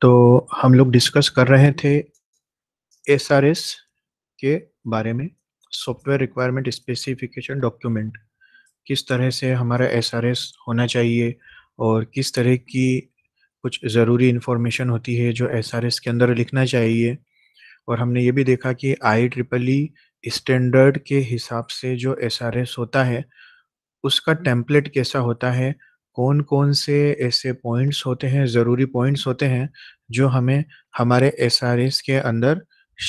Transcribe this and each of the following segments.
तो हम लोग डिस्कस कर रहे थे एस के बारे में सॉफ्टवेयर रिक्वायरमेंट स्पेसिफिकेशन डॉक्यूमेंट किस तरह से हमारा एस होना चाहिए और किस तरह की कुछ ज़रूरी इन्फॉर्मेशन होती है जो एस के अंदर लिखना चाहिए और हमने ये भी देखा कि आई ट्रिपल ई स्टैंडर्ड के हिसाब से जो एस होता है उसका टेम्पलेट कैसा होता है कौन कौन से ऐसे पॉइंट्स होते हैं ज़रूरी पॉइंट्स होते हैं जो हमें हमारे एस के अंदर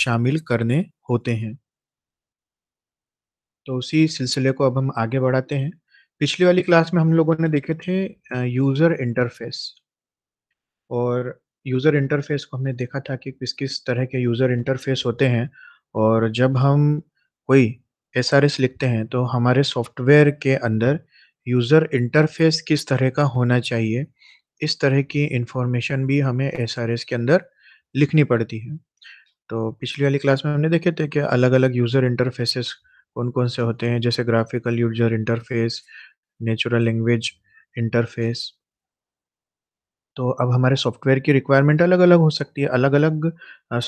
शामिल करने होते हैं तो उसी सिलसिले को अब हम आगे बढ़ाते हैं पिछली वाली क्लास में हम लोगों ने देखे थे यूज़र इंटरफेस और यूज़र इंटरफेस को हमने देखा था कि किस किस तरह के यूज़र इंटरफेस होते हैं और जब हम कोई एस लिखते हैं तो हमारे सॉफ्टवेयर के अंदर यूज़र इंटरफेस किस तरह का होना चाहिए इस तरह की इंफॉर्मेशन भी हमें एस के अंदर लिखनी पड़ती है तो पिछली वाली क्लास में हमने देखे थे कि अलग अलग यूज़र इंटरफेसेस कौन कौन से होते हैं जैसे graphical user interface natural language interface तो अब हमारे सॉफ्टवेयर की रिक्वायरमेंट अलग अलग हो सकती है अलग अलग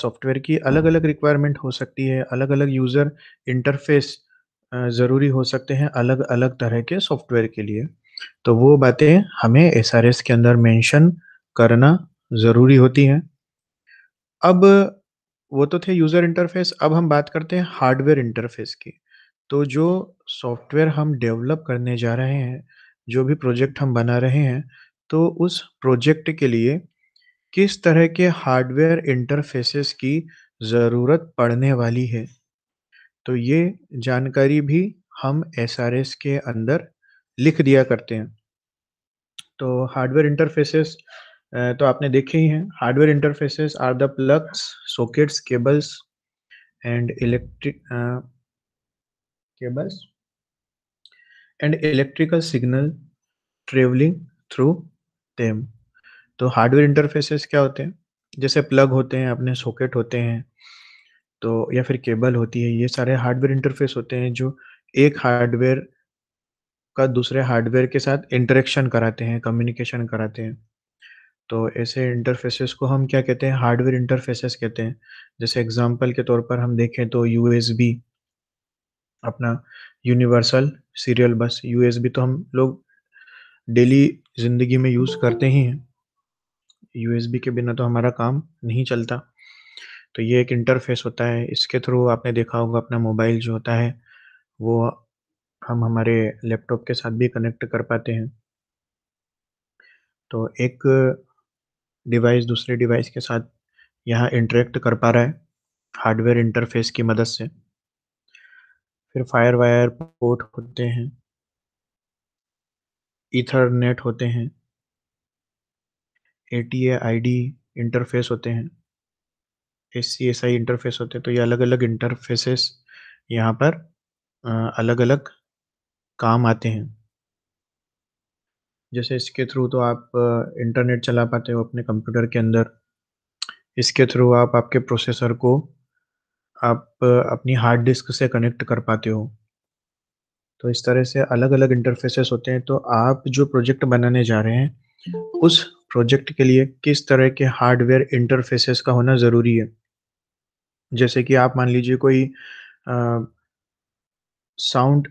सॉफ्टवेयर की अलग अलग रिक्वायरमेंट हो सकती है अलग अलग यूज़र इंटरफेस ज़रूरी हो सकते हैं अलग अलग तरह के सॉफ्टवेयर के लिए तो वो बातें हमें एस आर एस के अंदर मेंशन करना ज़रूरी होती हैं अब वो तो थे यूज़र इंटरफेस अब हम बात करते हैं हार्डवेयर इंटरफेस की तो जो सॉफ्टवेयर हम डेवलप करने जा रहे हैं जो भी प्रोजेक्ट हम बना रहे हैं तो उस प्रोजेक्ट के लिए किस तरह के हार्डवेयर इंटरफेसेस की ज़रूरत पड़ने वाली है तो ये जानकारी भी हम एस के अंदर लिख दिया करते हैं तो हार्डवेयर इंटरफेसेस तो आपने देखे ही हैं hardware interfaces are the plugs sockets cables and electric cables and electrical signal travelling through them तो हार्डवेयर इंटरफेसेस क्या होते हैं जैसे प्लग होते हैं अपने सॉकेट होते हैं तो या फिर केबल होती है ये सारे हार्डवेयर इंटरफेस होते हैं जो एक हार्डवेयर का दूसरे हार्डवेयर के साथ इंटरेक्शन कराते हैं कम्युनिकेशन कराते हैं तो ऐसे इंटरफेसेस को हम क्या कहते हैं हार्डवेयर इंटरफेसेस कहते हैं जैसे एग्जांपल के तौर पर हम देखें तो यू अपना यूनिवर्सल सीरियल बस यू तो हम लोग डेली ज़िंदगी में यूज़ करते ही हैं यू के बिना तो हमारा काम नहीं चलता तो ये एक इंटरफेस होता है इसके थ्रू आपने देखा होगा अपना मोबाइल जो होता है वो हम हमारे लैपटॉप के साथ भी कनेक्ट कर पाते हैं तो एक डिवाइस दूसरे डिवाइस के साथ यहाँ इंटरेक्ट कर पा रहा है हार्डवेयर इंटरफेस की मदद से फिर फायर वायर पोर्ट होते हैं ईथरनेट होते हैं A T A I D interface होते हैं S C S I interface होते हैं तो ये अलग अलग इंटरफेसेस यहाँ पर अलग अलग काम आते हैं जैसे इसके थ्रू तो आप इंटरनेट चला पाते हो अपने कंप्यूटर के अंदर इसके थ्रू आप आपके प्रोसेसर को आप अपनी हार्ड डिस्क से कनेक्ट कर पाते हो तो इस तरह से अलग अलग इंटरफेसेस होते हैं तो आप जो प्रोजेक्ट बनाने जा रहे हैं उस प्रोजेक्ट के लिए किस तरह के हार्डवेयर इंटरफेसेस का होना ज़रूरी है जैसे कि आप मान लीजिए कोई साउंड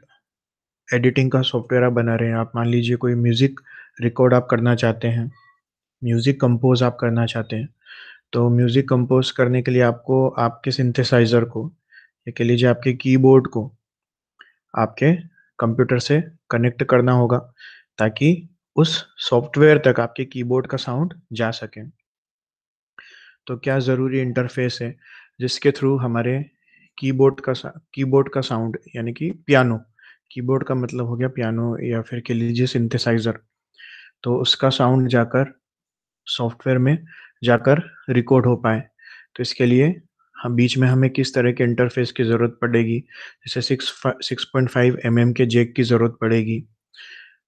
एडिटिंग का सॉफ्टवेयर आप बना रहे हैं आप मान लीजिए कोई म्यूज़िक रिकॉर्ड आप करना चाहते हैं म्यूज़िक कंपोज आप करना चाहते हैं तो म्यूज़िक कंपोज करने के लिए आपको आपके सिंथेसाइज़र को या कह लीजिए आपके कीबोर्ड को आपके कंप्यूटर से कनेक्ट करना होगा ताकि उस सॉफ्टवेयर तक आपके कीबोर्ड का साउंड जा सके तो क्या ज़रूरी इंटरफेस है जिसके थ्रू हमारे कीबोर्ड का कीबोर्ड का साउंड यानी कि पियानो कीबोर्ड का मतलब हो गया पियानो या फिर कह लीजिए सिंथेसाइज़र तो उसका साउंड जाकर सॉफ्टवेयर में जाकर रिकॉर्ड हो पाए तो इसके लिए हम बीच में हमें किस तरह के इंटरफेस की ज़रूरत पड़ेगी जैसे six six point five M के जेक की ज़रूरत पड़ेगी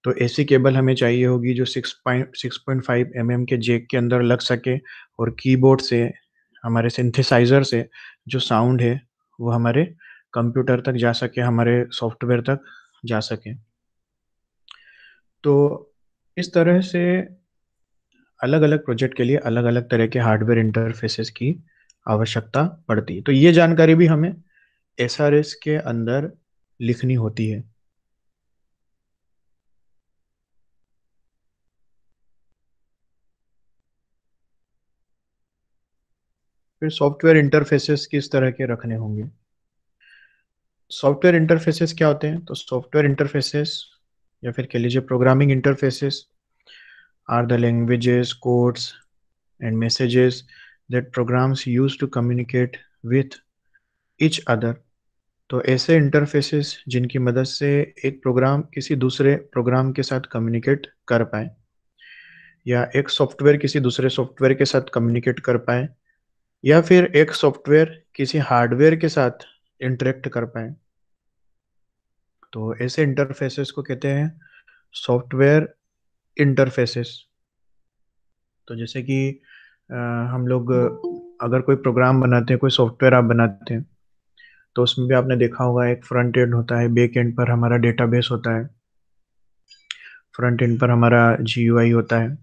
तो ऐसी केबल हमें चाहिए होगी जो six point six point five M M के जेक के अंदर लग सके और कीबोर्ड से हमारे सिंथेसाइज़र से जो साउंड है वो हमारे कंप्यूटर तक जा सके हमारे सॉफ्टवेयर तक जा सके तो इस तरह से अलग अलग प्रोजेक्ट के लिए अलग अलग तरह के हार्डवेयर इंटरफेसेस की आवश्यकता पड़ती है तो ये जानकारी भी हमें एस के अंदर लिखनी होती है फिर सॉफ्टवेयर इंटरफेसेस किस तरह के रखने होंगे सॉफ्टवेयर इंटरफेसेस क्या होते हैं तो सॉफ्टवेयर इंटरफेसेस या फिर कह लीजिए programming interfaces are the languages codes and messages that programs use to communicate with each other तो ऐसे इंटरफेसेस जिनकी मदद से एक प्रोग्राम किसी दूसरे प्रोग्राम के साथ कम्युनिकेट कर पाए या एक सॉफ्टवेयर किसी दूसरे सॉफ्टवेयर के साथ कम्युनिकेट कर पाए या फिर एक सॉफ्टवेयर किसी हार्डवेयर के साथ इंटरेक्ट कर पाए तो ऐसे इंटरफेसेस को कहते हैं सॉफ्टवेयर इंटरफेसेस तो जैसे कि आ, हम लोग अगर कोई प्रोग्राम बनाते हैं कोई सॉफ्टवेयर आप बनाते हैं तो उसमें भी आपने देखा होगा एक फ्रंट एंड होता है बैक एंड पर हमारा डेटाबेस होता है फ्रंट एंड पर हमारा जी होता है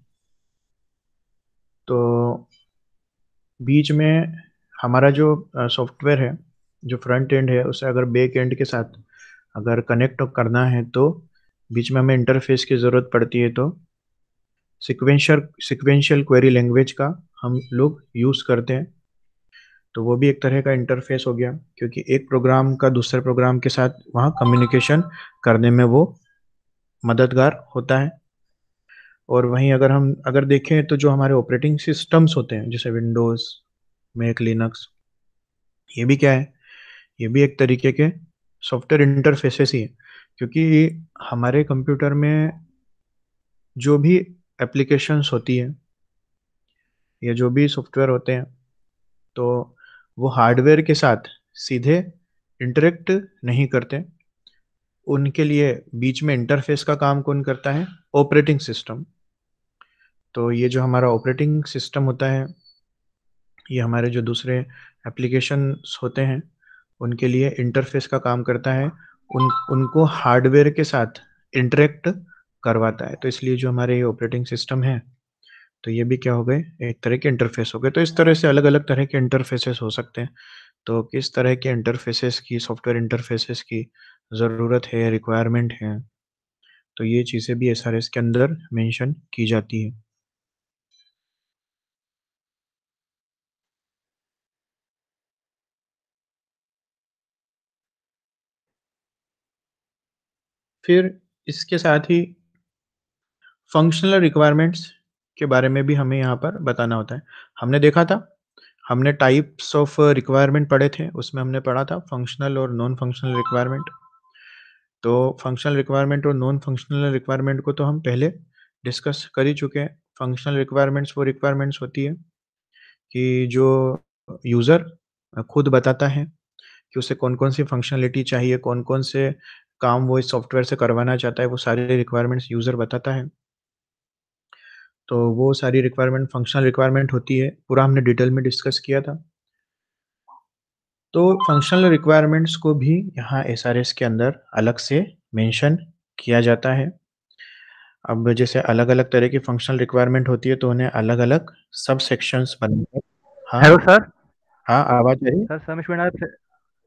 बीच में हमारा जो सॉफ्टवेयर है जो फ्रंट एंड है उसे अगर बैक एंड के साथ अगर कनेक्ट करना है तो बीच में हमें इंटरफेस की ज़रूरत पड़ती है तो सिक्वेंशियल सिक्वेंशियल क्वेरी लैंग्वेज का हम लोग यूज़ करते हैं तो वो भी एक तरह का इंटरफेस हो गया क्योंकि एक प्रोग्राम का दूसरे प्रोग्राम के साथ वहाँ कम्युनिकेशन करने में वो मददगार होता है और वहीं अगर हम अगर देखें तो जो हमारे ऑपरेटिंग सिस्टम्स होते हैं जैसे विंडोज़ मेक लिनक्स ये भी क्या है ये भी एक तरीके के सॉफ्टवेयर इंटरफेसेस ही है क्योंकि हमारे कंप्यूटर में जो भी एप्लीकेशंस होती है या जो भी सॉफ्टवेयर होते हैं तो वो हार्डवेयर के साथ सीधे इंटरेक्ट नहीं करते उनके लिए बीच में इंटरफेस का काम कौन करता है ऑपरेटिंग सिस्टम तो ये जो हमारा ऑपरेटिंग सिस्टम होता है ये हमारे जो दूसरे एप्लीकेशन होते हैं उनके लिए इंटरफेस का काम करता है उन उनको हार्डवेयर के साथ इंटरेक्ट करवाता है तो इसलिए जो हमारे ये ऑपरेटिंग सिस्टम है तो ये भी क्या हो गए एक तरह के इंटरफेस हो गए तो इस तरह से अलग अलग तरह के इंटरफेसेस हो सकते हैं तो किस तरह के इंटरफेसेस की सॉफ्टवेयर इंटरफेसेस की ज़रूरत है रिक्वायरमेंट है तो ये चीज़ें भी एस के अंदर मेंशन की जाती है फिर इसके साथ ही फंक्शनल रिक्वायरमेंट्स के बारे में भी हमें यहाँ पर बताना होता है हमने देखा था हमने टाइप्स ऑफ रिक्वायरमेंट पढ़े थे उसमें हमने पढ़ा था फंक्शनल और नॉन फंक्शनल रिक्वायरमेंट तो फंक्शनल रिक्वायरमेंट और नॉन फंक्शनल रिक्वायरमेंट को तो हम पहले डिस्कस कर ही चुके हैं फंक्शनल रिक्वायरमेंट्स वो रिक्वायरमेंट्स होती है कि जो यूज़र खुद बताता है कि उसे कौन कौन सी फंक्शनलिटी चाहिए कौन कौन से काम वो इस सॉफ्टवेयर से करवाना चाहता है वो सारे रिक्वायरमेंट्स यूज़र बताता है तो वो सारी रिक्वायरमेंट फंक्शनल रिक्वायरमेंट होती है पूरा हमने डिटेल में डिस्कस किया था तो फंक्शनल रिक्वायरमेंट्स को भी यहाँ एस के अंदर अलग से मेंशन किया जाता है अब जैसे अलग अलग तरह की फंक्शनल रिक्वायरमेंट होती है तो उन्हें अलग अलग सब सेक्शंस बनाए हाँ हेलो सर हाँ आवाज आई sir Samesh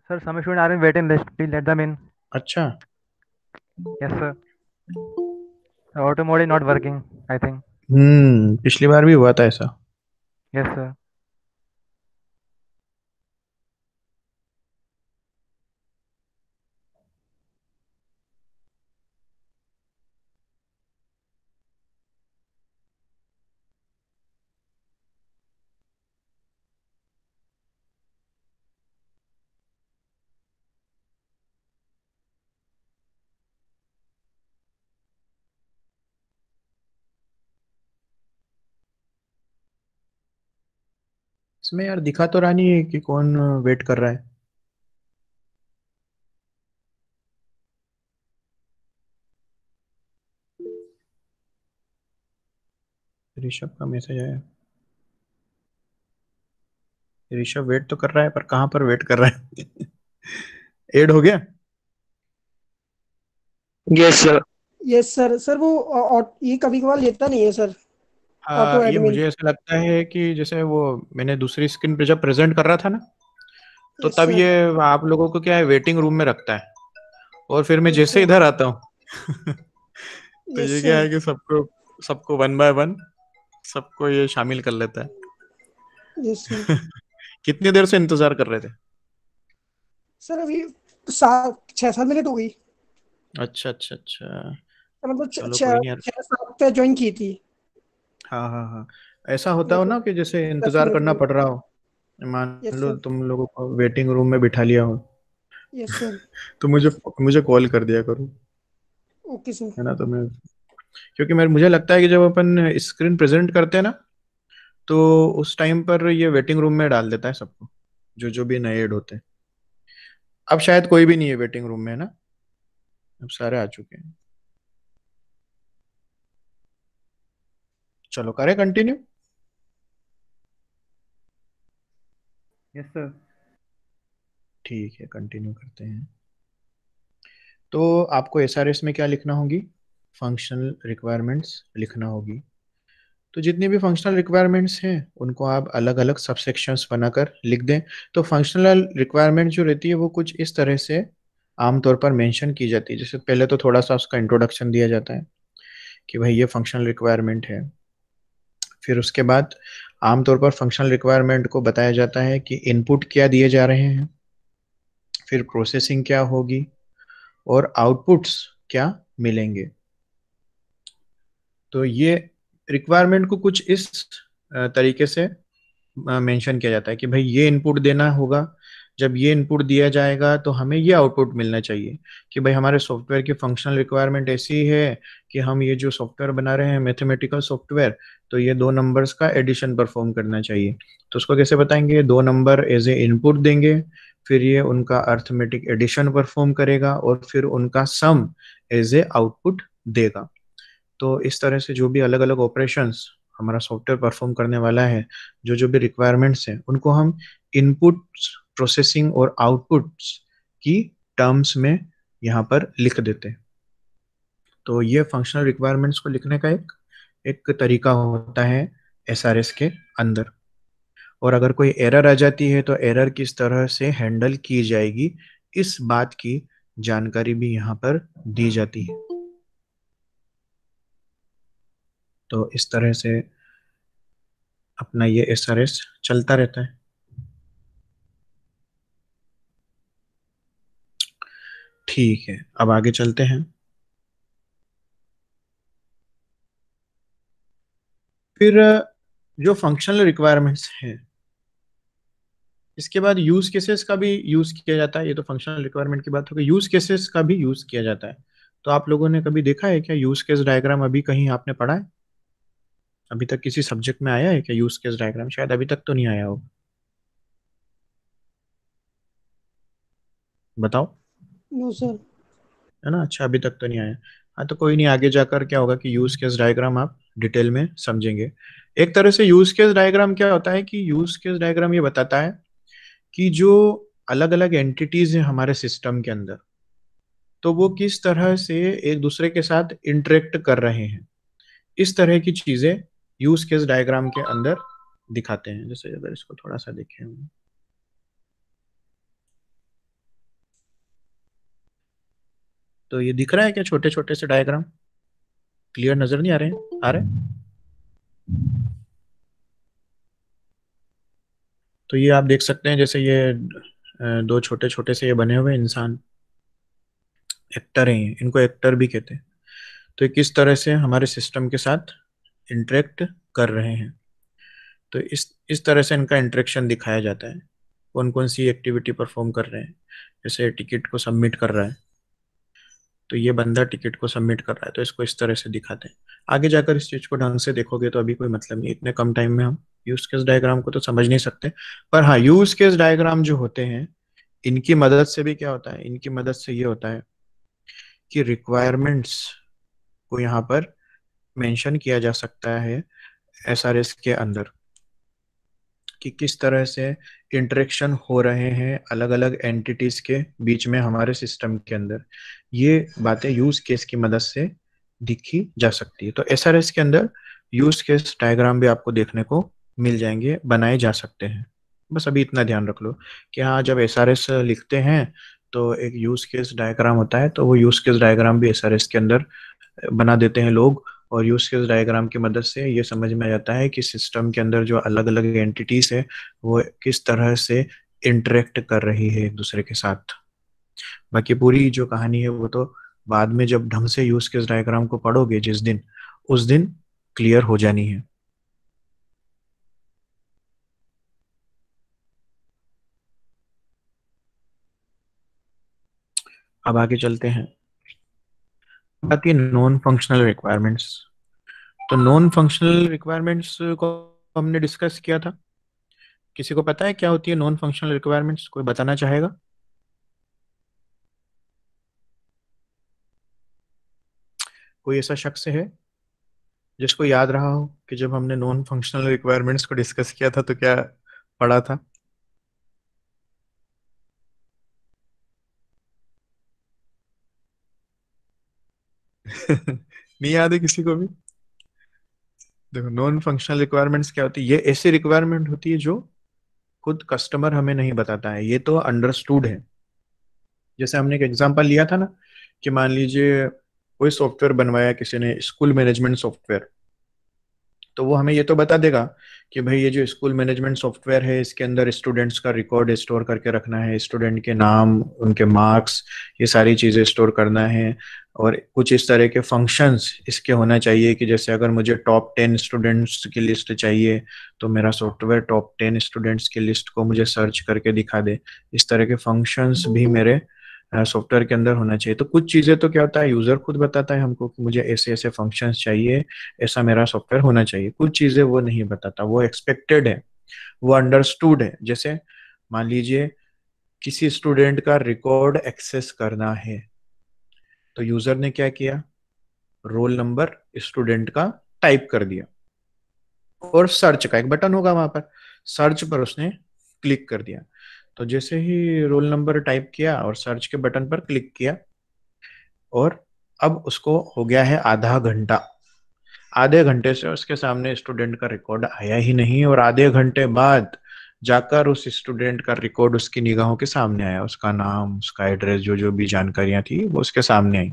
sir Samesh wait in let the main अच्छा yes sir auto mode is not working I think hmm पिछली बार भी हुआ था ऐसा यस सर इसमें यार दिखा तो रहा नहीं है कि कौन वेट कर रहा है ऋषभ का मैसेज आया ऋषभ वेट तो कर रहा है पर कहां पर वेट कर रहा है एड हो गया yes sir yes sir sir वो ये कभी कभार लेता नहीं है सर ऑटो हाँ, ये मुझे ऐसा लगता है कि जैसे वो मैंने दूसरी स्क्रीन पे जब प्रेजेंट कर रहा था ना तो तब अच्छा। ये आप लोगों को क्या है वेटिंग रूम में रखता है और फिर मैं जैसे अच्छा। इधर आता हूँ तो ये क्या है कि सबको सबको वन बाय वन सबको ये शामिल कर लेता है कितनी देर से इंतजार कर रहे थे सर अभी सात छह सात मिनट हो गई अच्छा अच्छा अच्छा मतलब छह सात पे ज्वाइन की थी हाँ हाँ हाँ ऐसा होता हो ना कि जैसे इंतजार करना पड़ रहा हो मान लो तुम लोगों को वेटिंग रूम में बिठा लिया हो तो मुझे मुझे कॉल कर दिया करो ओके सर है ना तो मैं क्योंकि मैं मुझे लगता है कि जब अपन स्क्रीन प्रेजेंट करते हैं ना तो उस टाइम पर ये वेटिंग रूम में डाल देता है सबको जो जो भी नए एड होते हैं अब शायद कोई भी नहीं है वेटिंग रूम में है ना अब सारे आ चुके हैं चलो करें कंटिन्यू यस सर ठीक है कंटिन्यू करते हैं तो आपको एस में क्या लिखना होगी फंक्शनल रिक्वायरमेंट्स लिखना होगी तो जितनी भी फंक्शनल रिक्वायरमेंट्स हैं उनको आप अलग अलग सबसेक्शंस बनाकर लिख दें तो फंक्शनल रिक्वायरमेंट जो रहती है वो कुछ इस तरह से आमतौर पर मेंशन की जाती है जैसे पहले तो थोड़ा सा उसका इंट्रोडक्शन दिया जाता है कि भाई ये फंक्शनल रिक्वायरमेंट है फिर उसके बाद आमतौर पर फंक्शनल रिक्वायरमेंट को बताया जाता है कि इनपुट क्या दिए जा रहे हैं फिर प्रोसेसिंग क्या होगी और आउटपुट्स क्या मिलेंगे तो ये रिक्वायरमेंट को कुछ इस तरीके से मेंशन किया जाता है कि भाई ये इनपुट देना होगा जब ये इनपुट दिया जाएगा तो हमें ये आउटपुट मिलना चाहिए कि भाई हमारे सॉफ्टवेयर की फंक्शनल रिक्वायरमेंट ऐसी है कि हम ये जो सॉफ्टवेयर बना रहे हैं मैथमेटिकल सॉफ्टवेयर तो ये दो नंबर्स का एडिशन परफॉर्म करना चाहिए तो उसको कैसे बताएंगे दो नंबर एज ए इनपुट देंगे फिर ये उनका अर्थमेटिक एडिशन परफॉर्म करेगा और फिर उनका सम एज ए आउटपुट देगा तो इस तरह से जो भी अलग अलग ऑपरेशंस हमारा सॉफ्टवेयर परफॉर्म करने वाला है जो जो भी रिक्वायरमेंट्स हैं उनको हम इनपुट्स प्रोसेसिंग और आउटपुट्स की टर्म्स में यहाँ पर लिख देते हैं तो ये फंक्शनल रिक्वायरमेंट्स को लिखने का एक एक तरीका होता है एस के अंदर और अगर कोई एरर आ जाती है तो एरर किस तरह से हैंडल की जाएगी इस बात की जानकारी भी यहाँ पर दी जाती है तो इस तरह से अपना ये एस चलता रहता है ठीक है अब आगे चलते हैं फिर जो फंक्शनल रिक्वायरमेंट्स हैं इसके बाद यूज केसेस का भी यूज किया जाता है ये तो फंक्शनल रिक्वायरमेंट की बात होगी यूज केसेस का भी यूज किया जाता है तो आप लोगों ने कभी देखा है क्या यूज केस डायग्राम अभी कहीं आपने पढ़ा है अभी तक किसी सब्जेक्ट में आया है क्या यूज केस डायग्राम शायद अभी तक तो नहीं आया होगा बताओ नो सर है ना अच्छा अभी तक तो नहीं आया हाँ तो कोई नहीं आगे जाकर क्या होगा कि यूज केस डायग्राम आप डिटेल में समझेंगे एक तरह से यूज केस डायग्राम क्या होता है कि यूज केस डायग्राम ये बताता है कि जो अलग अलग एंटिटीज हैं हमारे सिस्टम के अंदर तो वो किस तरह से एक दूसरे के साथ इंटरेक्ट कर रहे हैं इस तरह की चीजें यूज केस डायग्राम के अंदर दिखाते हैं जैसे अगर इसको थोड़ा सा देखें तो ये दिख रहा है क्या छोटे छोटे से डायग्राम क्लियर नजर नहीं आ रहे हैं आ रहे तो ये आप देख सकते हैं जैसे ये दो छोटे छोटे से ये बने हुए इंसान एक्टर हैं इनको एक्टर भी कहते हैं तो ये किस तरह से हमारे सिस्टम के साथ इंटरेक्ट कर रहे हैं तो इस इस तरह से इनका इंटरेक्शन दिखाया जाता है कौन कौन सी एक्टिविटी परफॉर्म कर रहे हैं जैसे टिकट को सबमिट कर रहा है तो ये बंदा टिकट को सबमिट कर रहा है तो इसको इस तरह से दिखाते हैं आगे जाकर इस चीज को ढंग से देखोगे तो अभी कोई मतलब नहीं इतने कम टाइम में हम यूज केस डायग्राम को तो समझ नहीं सकते पर हाँ यूज केस डायग्राम जो होते हैं इनकी मदद से भी क्या होता है इनकी मदद से ये होता है कि रिक्वायरमेंट्स को यहाँ पर मेंशन किया जा सकता है एस के अंदर कि किस तरह से इंटरेक्शन हो रहे हैं अलग अलग एंटिटीज के बीच में हमारे सिस्टम के अंदर ये बातें यूज केस की मदद से दिखी जा सकती है तो एस के अंदर यूज केस डायग्राम भी आपको देखने को मिल जाएंगे बनाए जा सकते हैं बस अभी इतना ध्यान रख लो कि हाँ जब एस लिखते हैं तो एक यूज केस डायग्राम होता है तो वो यूज केस डायग्राम भी एस के अंदर बना देते हैं लोग और यूज केस डायग्राम की मदद से ये समझ में आ जाता है कि सिस्टम के अंदर जो अलग अलग एंटिटीज है वो किस तरह से इंटरेक्ट कर रही है एक दूसरे के साथ बाकी पूरी जो कहानी है वो तो बाद में जब ढंग से यूज केस डायग्राम को पढ़ोगे जिस दिन उस दिन क्लियर हो जानी है अब आगे चलते हैं आती है नॉन फंक्शनल रिक्वायरमेंट्स तो नॉन फंक्शनल रिक्वायरमेंट्स को हमने डिस्कस किया था किसी को पता है क्या होती है नॉन फंक्शनल रिक्वायरमेंट्स कोई बताना चाहेगा कोई ऐसा शख्स है जिसको याद रहा हो कि जब हमने नॉन फंक्शनल रिक्वायरमेंट्स को डिस्कस किया था तो क्या पढ़ा था नहीं याद है किसी को भी देखो नॉन फंक्शनल रिक्वायरमेंट्स क्या होती है ये ऐसी रिक्वायरमेंट होती है जो खुद कस्टमर हमें नहीं बताता है ये तो अंडरस्टूड है जैसे हमने एक एग्जांपल लिया था ना कि मान लीजिए कोई सॉफ्टवेयर बनवाया किसी ने स्कूल मैनेजमेंट सॉफ्टवेयर तो वो हमें ये तो बता देगा कि भाई ये जो स्कूल मैनेजमेंट सॉफ्टवेयर है इसके अंदर स्टूडेंट्स का रिकॉर्ड स्टोर करके रखना है स्टूडेंट के नाम उनके मार्क्स ये सारी चीज़ें स्टोर करना है और कुछ इस तरह के फंक्शंस इसके होना चाहिए कि जैसे अगर मुझे टॉप टेन स्टूडेंट्स की लिस्ट चाहिए तो मेरा सॉफ्टवेयर टॉप टेन स्टूडेंट्स की लिस्ट को मुझे सर्च करके दिखा दे इस तरह के फंक्शंस भी मेरे सॉफ्टवेयर हाँ, के अंदर होना चाहिए तो कुछ चीजें तो क्या होता है यूजर खुद बताता है हमको कि मुझे ऐसे ऐसे फंक्शन चाहिए ऐसा मेरा सॉफ्टवेयर होना चाहिए कुछ चीजें वो नहीं बताता वो एक्सपेक्टेड है वो अंडरस्टूड है जैसे मान लीजिए किसी स्टूडेंट का रिकॉर्ड एक्सेस करना है तो यूजर ने क्या किया रोल नंबर स्टूडेंट का टाइप कर दिया और सर्च का एक बटन होगा वहां पर सर्च पर उसने क्लिक कर दिया तो जैसे ही रोल नंबर टाइप किया और सर्च के बटन पर क्लिक किया और अब उसको हो गया है आधा घंटा आधे घंटे से उसके सामने स्टूडेंट का रिकॉर्ड आया ही नहीं और आधे घंटे बाद जाकर उस स्टूडेंट का रिकॉर्ड उसकी निगाहों के सामने आया उसका नाम उसका एड्रेस जो जो भी जानकारियां थी वो उसके सामने आई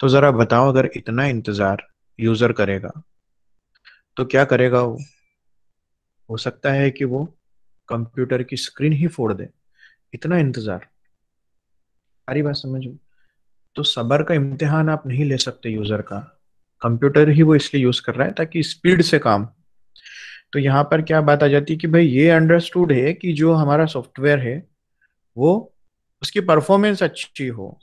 तो जरा बताओ अगर इतना इंतजार यूजर करेगा तो क्या करेगा वो हो सकता है कि वो कंप्यूटर की स्क्रीन ही फोड़ दे इतना इंतजार सारी बात समझो तो सबर का इम्तिहान आप नहीं ले सकते यूजर का कंप्यूटर ही वो इसलिए यूज कर रहा है ताकि स्पीड से काम तो यहाँ पर क्या बात आ जाती है कि भाई ये अंडरस्टूड है कि जो हमारा सॉफ्टवेयर है वो उसकी परफॉर्मेंस अच्छी हो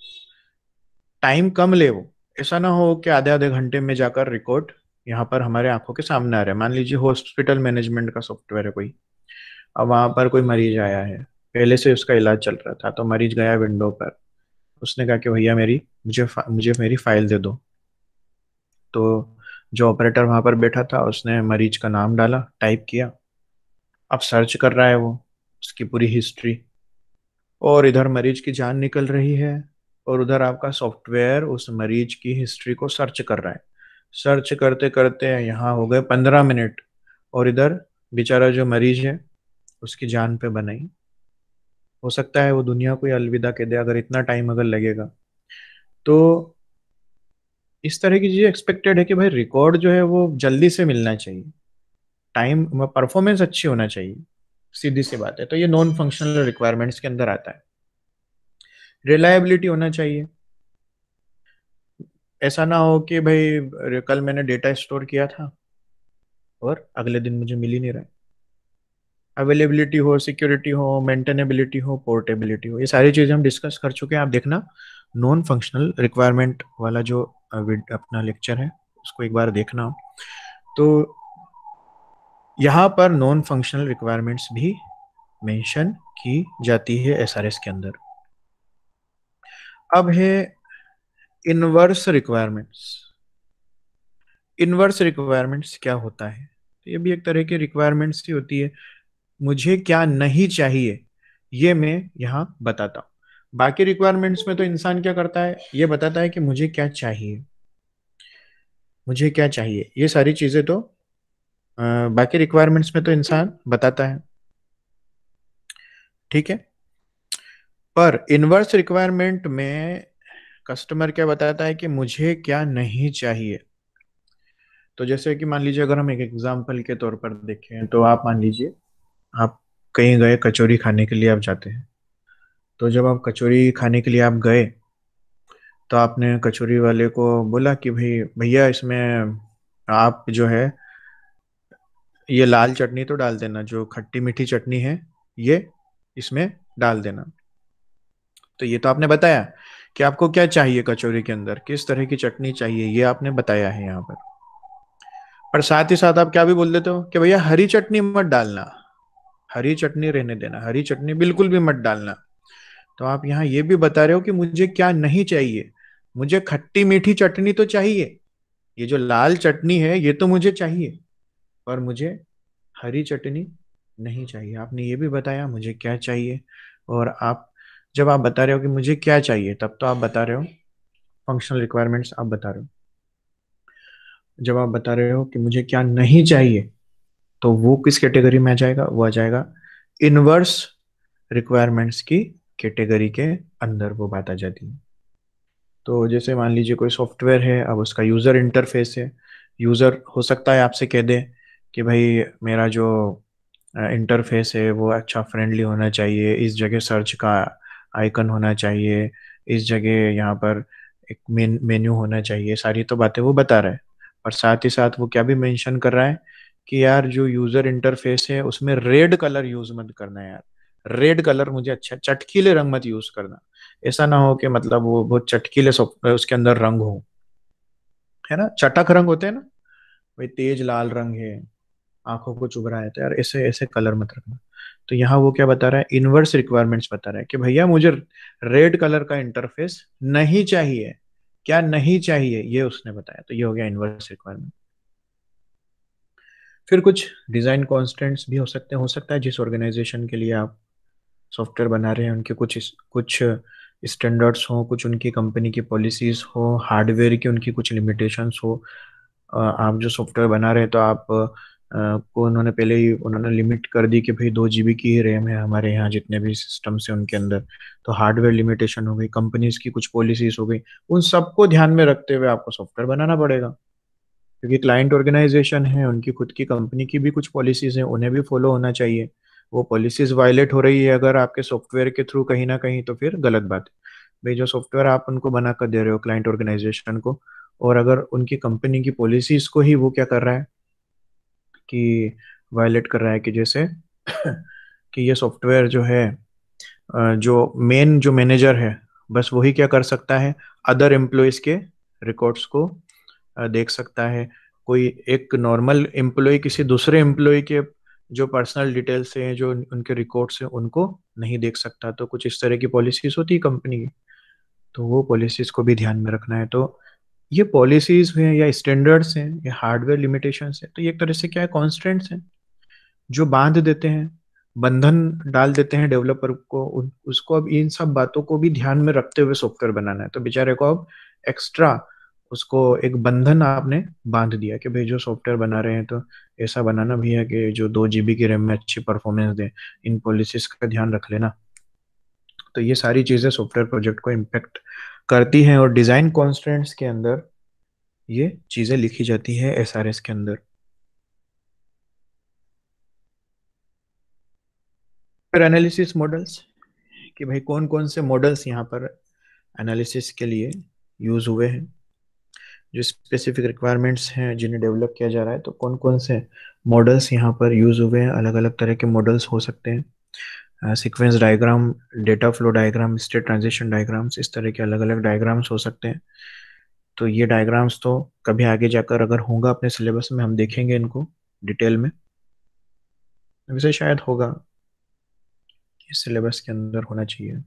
टाइम कम ले वो ऐसा ना हो कि आधे आधे घंटे में जाकर रिकॉर्ड यहाँ पर हमारे आंखों के सामने आ रहा है मान लीजिए हॉस्पिटल मैनेजमेंट का सॉफ्टवेयर है कोई अब वहां पर कोई मरीज आया है पहले से उसका इलाज चल रहा था तो मरीज गया विंडो पर उसने कहा कि भैया मेरी मुझे मुझे मेरी फाइल दे दो तो जो ऑपरेटर वहां पर बैठा था उसने मरीज का नाम डाला टाइप किया अब सर्च कर रहा है वो उसकी पूरी हिस्ट्री और इधर मरीज की जान निकल रही है और उधर आपका सॉफ्टवेयर उस मरीज की हिस्ट्री को सर्च कर रहा है सर्च करते करते यहाँ हो गए पंद्रह मिनट और इधर बेचारा जो मरीज है उसकी जान पे बनाई हो सकता है वो दुनिया को ही अलविदा कह दे अगर इतना टाइम अगर लगेगा तो इस तरह की चीज एक्सपेक्टेड है कि भाई रिकॉर्ड जो है वो जल्दी से मिलना चाहिए टाइम परफॉर्मेंस अच्छी होना चाहिए सीधी सी बात है तो ये नॉन फंक्शनल रिक्वायरमेंट्स के अंदर आता है रिलायबिलिटी होना चाहिए ऐसा ना हो कि भाई कल मैंने डेटा स्टोर किया था और अगले दिन मुझे मिल ही नहीं रहा अवेलेबिलिटी हो सिक्योरिटी हो मेंटेनेबिलिटी हो पोर्टेबिलिटी हो ये सारी चीज़ें हम डिस्कस कर चुके हैं आप देखना नॉन फंक्शनल रिक्वायरमेंट वाला जो अपना लेक्चर है उसको एक बार देखना तो यहाँ पर नॉन फंक्शनल रिक्वायरमेंट्स भी मेंशन की जाती है एसआरएस के अंदर अब है इनवर्स रिक्वायरमेंट्स इनवर्स रिक्वायरमेंट्स क्या होता है तो ये भी एक तरह के रिक्वायरमेंट्स ही होती है मुझे क्या नहीं चाहिए ये मैं यहाँ बताता हूँ बाकी रिक्वायरमेंट्स में तो इंसान क्या करता है ये बताता है कि मुझे क्या चाहिए मुझे क्या चाहिए ये सारी चीजें तो आ, बाकी रिक्वायरमेंट्स में तो इंसान बताता है ठीक है पर इनवर्स रिक्वायरमेंट में कस्टमर क्या बताता है कि मुझे क्या नहीं चाहिए तो जैसे कि मान लीजिए अगर हम एक एग्जाम्पल के तौर पर देखें तो आप मान लीजिए आप कहीं गए कचौरी खाने के लिए आप जाते हैं तो जब आप कचौरी खाने के लिए आप गए तो आपने कचौरी वाले को बोला कि भाई भैया इसमें आप जो है ये लाल चटनी तो डाल देना जो खट्टी मीठी चटनी है ये इसमें डाल देना तो ये तो आपने बताया कि आपको क्या चाहिए कचौरी के अंदर किस तरह की चटनी चाहिए ये आपने बताया है यहाँ पर और साथ ही साथ आप क्या भी बोल देते हो कि भैया हरी चटनी मत डालना हरी चटनी रहने देना हरी चटनी बिल्कुल भी मत डालना तो आप यहाँ ये भी बता रहे हो कि मुझे क्या नहीं चाहिए मुझे खट्टी मीठी चटनी तो चाहिए ये जो लाल चटनी है ये तो मुझे चाहिए पर मुझे हरी चटनी नहीं चाहिए आपने ये भी बताया मुझे क्या चाहिए और आप जब आप बता रहे हो कि मुझे क्या चाहिए तब तो आप बता रहे हो फंक्शनल रिक्वायरमेंट्स आप बता रहे हो जब आप बता रहे हो कि मुझे क्या नहीं चाहिए तो वो किस कैटेगरी में आ जाएगा वो आ जाएगा इनवर्स रिक्वायरमेंट्स की कैटेगरी के अंदर वो बात आ जाती है तो जैसे मान लीजिए कोई सॉफ्टवेयर है अब उसका यूज़र इंटरफेस है यूज़र हो सकता है आपसे कह दे कि भाई मेरा जो इंटरफेस है वो अच्छा फ्रेंडली होना चाहिए इस जगह सर्च का आइकन होना चाहिए इस जगह यहाँ पर एक मेन मेन्यू होना चाहिए सारी तो बातें वो बता रहा है और साथ ही साथ वो क्या भी मेंशन कर रहा है कि यार जो यूजर इंटरफेस है उसमें रेड कलर यूज मत करना यार रेड कलर मुझे अच्छा चटकीले रंग मत यूज करना ऐसा ना हो कि मतलब वो बहुत चटकीले उसके अंदर रंग हो है ना चटक रंग होते हैं ना भाई तेज लाल रंग है आंखों को चुभ रहा है तो यार ऐसे ऐसे कलर मत रखना तो यहाँ वो क्या बता रहा है इनवर्स रिक्वायरमेंट्स बता रहा है कि भैया मुझे रेड कलर का इंटरफेस नहीं चाहिए क्या नहीं चाहिए ये उसने बताया तो ये हो गया इनवर्स रिक्वायरमेंट फिर कुछ डिज़ाइन कॉन्स्टेंट्स भी हो सकते हैं हो सकता है जिस ऑर्गेनाइजेशन के लिए आप सॉफ्टवेयर बना रहे हैं उनके कुछ इस, कुछ स्टैंडर्ड्स हो कुछ उनकी कंपनी की पॉलिसीज़ हो हार्डवेयर की उनकी कुछ लिमिटेशंस हो आप जो सॉफ्टवेयर बना रहे हैं तो आप को उन्होंने पहले ही उन्होंने लिमिट कर दी कि भाई दो जी की ही रैम है हमारे यहाँ जितने भी सिस्टम्स से उनके अंदर तो हार्डवेयर लिमिटेशन हो गई कंपनीज की कुछ पॉलिसीज हो गई उन सबको ध्यान में रखते हुए आपको सॉफ्टवेयर बनाना पड़ेगा क्योंकि क्लाइंट ऑर्गेनाइजेशन है उनकी खुद की कंपनी की भी कुछ पॉलिसीज हैं उन्हें भी फॉलो होना चाहिए वो पॉलिसीज वायलेट हो रही है अगर आपके सॉफ्टवेयर के थ्रू कहीं ना कहीं तो फिर गलत बात है भाई जो सॉफ्टवेयर आप उनको बना कर दे रहे हो क्लाइंट ऑर्गेनाइजेशन को और अगर उनकी कंपनी की पॉलिसीज को ही वो क्या कर रहा है कि वायलेट कर रहा है कि जैसे कि ये सॉफ्टवेयर जो है जो मेन जो मैनेजर है बस वही क्या कर सकता है अदर एम्प्लॉयज के रिकॉर्ड्स को देख सकता है कोई एक नॉर्मल एम्प्लॉय किसी दूसरे एम्प्लॉय के जो पर्सनल डिटेल्स हैं जो उनके रिकॉर्ड्स हैं उनको नहीं देख सकता तो कुछ इस तरह की पॉलिसीज होती है कंपनी की तो वो पॉलिसीज को भी ध्यान में रखना है तो ये पॉलिसीज हैं या स्टैंडर्ड्स हैं या हार्डवेयर लिमिटेशन है तो ये एक तरह से क्या है कॉन्स्टेंट्स हैं जो बांध देते हैं बंधन डाल देते हैं डेवलपर को उसको अब इन सब बातों को भी ध्यान में रखते हुए सॉफ्टवेयर बनाना है तो बेचारे को अब एक्स्ट्रा उसको एक बंधन आपने बांध दिया कि भाई जो सॉफ्टवेयर बना रहे हैं तो ऐसा बनाना भी है कि जो दो जीबी की रैम में अच्छी परफॉर्मेंस दे इन पॉलिसीज का ध्यान रख लेना तो ये सारी चीजें सॉफ्टवेयर प्रोजेक्ट को इम्पेक्ट करती हैं और डिजाइन कॉन्स्टेंट्स के अंदर ये चीजें लिखी जाती है एस के अंदर फिर एनालिसिस मॉडल्स कि भाई कौन कौन से मॉडल्स यहाँ पर एनालिसिस के लिए यूज हुए हैं जो स्पेसिफिक रिक्वायरमेंट्स हैं जिन्हें डेवलप किया जा रहा है तो कौन कौन से मॉडल्स यहाँ पर यूज़ हुए हैं अलग अलग तरह के मॉडल्स हो सकते हैं sequence diagram data flow diagram state transaction diagrams इस तरह के अलग अलग डायग्राम्स हो सकते हैं तो ये डायग्राम्स तो कभी आगे जाकर अगर होगा अपने सिलेबस में हम देखेंगे इनको डिटेल में वैसे शायद होगा सिलेबस के अंदर होना चाहिए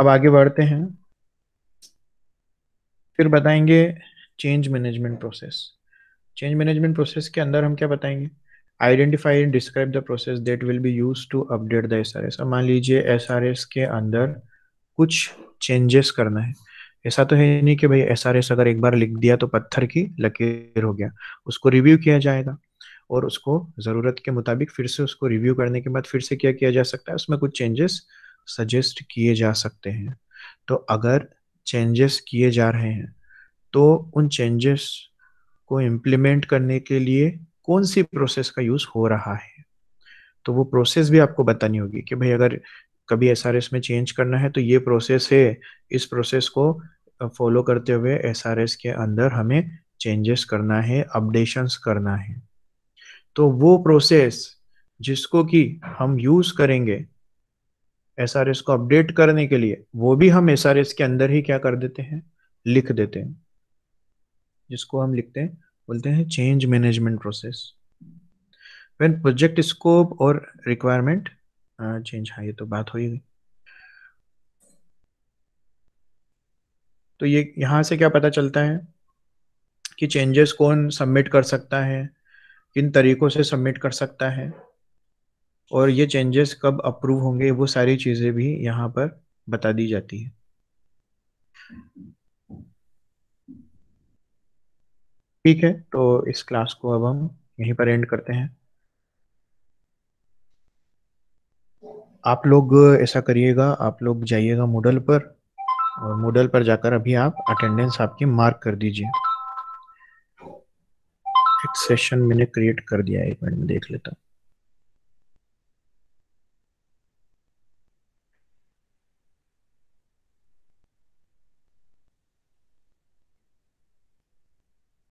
अब आगे बढ़ते हैं फिर बताएंगे change management process change management process के अंदर हम क्या बताएंगे identify and describe the process that will be use to update the S R S मान लीजिए एस आर एस के अंदर कुछ चेंजेस करना है ऐसा तो है नहीं कि भाई एस आर एस अगर एक बार लिख दिया तो पत्थर की लकीर हो गया उसको रिव्यू किया जाएगा और उसको ज़रूरत के मुताबिक फिर से उसको रिव्यू करने के बाद फिर से क्या किया जा सकता है उसमें कुछ चेंजेस सजेस्ट किए जा सकते हैं तो अगर चेंजेस किए जा रहे हैं तो उन चेंजेस को इम्प्लीमेंट करने के लिए कौन सी प्रोसेस का यूज़ हो रहा है तो वो प्रोसेस भी आपको बतानी होगी कि भाई अगर कभी एस आर एस में चेंज करना है तो ये प्रोसेस है इस प्रोसेस को फॉलो करते हुए एस आर एस के अंदर हमें चेंजेस करना है अपडेशन करना है तो वो प्रोसेस जिसको कि हम यूज़ करेंगे एस आर एस को अपडेट करने के लिए वो भी हम एस आर एस के अंदर ही क्या कर देते हैं लिख देते हैं जिसको हम लिखते हैं बोलते हैं change management process when project scope और रिक्वायरमेंट चेंज हाँ ये तो बात हो ही गई तो ये यहां से क्या पता चलता है कि चेंजेस कौन सबमिट कर सकता है किन तरीकों से सबमिट कर सकता है और ये चेंजेस कब अप्रूव होंगे वो सारी चीज़ें भी यहाँ पर बता दी जाती है ठीक है तो इस क्लास को अब हम यहीं पर एंड करते हैं आप लोग ऐसा करिएगा आप लोग जाइएगा मॉडल पर और मॉडल पर जाकर अभी आप अटेंडेंस आपकी मार्क कर दीजिए एक सेशन मैंने क्रिएट कर दिया एक मिनट में देख लेता हूँ